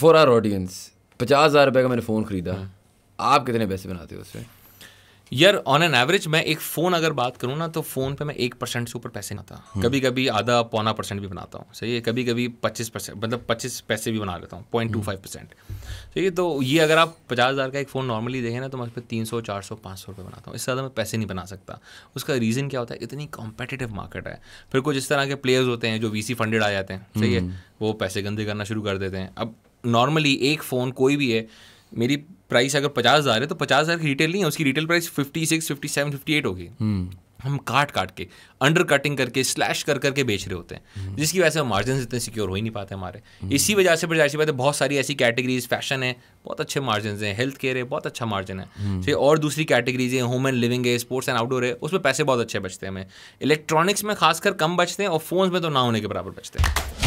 For are audience पचास हज़ार रुपये का मैंने फ़ोन ख़रीदा हाँ। आप कितने पैसे बनाते हो उसमें यार ऑन एन एवरेज मैं एक फ़ोन अगर बात करूँ ना तो फ़ोन पे मैं एक परसेंट से ऊपर पैसे बनाता हाँ। कभी कभी आधा पौना परसेंट भी बनाता हूँ सही है कभी कभी पच्चीस परसेंट मतलब पच्चीस पैसे भी बना लेता हूँ पॉइंट टू फाइव परसेंट सही है तो ये अगर आप पचास हज़ार का एक फ़ोन नॉर्मली देखें ना तो मैं उस पर तीन सौ चार सौ पाँच सौ रुपये बनाता हूँ इससे ज़्यादा मैं पैसे नहीं बना सकता उसका रीज़न क्या होता है इतनी कॉम्पिटेटिव मार्केट है फिर कुछ इस तरह के प्लेयर्स होते हैं जो वी फंडेड आ जाते हैं सही है हम्म। वो पैसे गंदे करना शुरू कर देते हैं अब नॉर्मली एक फ़ोन कोई भी है मेरी प्राइस अगर पचास हज़ार है तो पचास हज़ार की रिटेल नहीं है उसकी retail price fifty six fifty seven fifty eight होगी हम काट काट के अंडर कटिंग करके स्लैश कर करके बेच रहे होते हैं हम्म। जिसकी वजह से मार्जिन इतने सिक्योर हो ही नहीं पाते हमारे हम्म। इसी वजह से बजाय बात है बहुत सारी ऐसी कैटेगरीज फैशन है बहुत अच्छे मार्जिन हैं हेल्थ केयर है बहुत अच्छा मार्जिन है फिर हम्म। तो और दूसरी कैटेगरीज है होम एंड लिविंग है स्पोर्ट्स एंड आउटडोर है उसमें पैसे बहुत अच्छे बचते हैं हमें इलेक्ट्रॉनिक्स में खासकर कम बचते हैं और फोन्स में तो ना होने के बराबर बचते हैं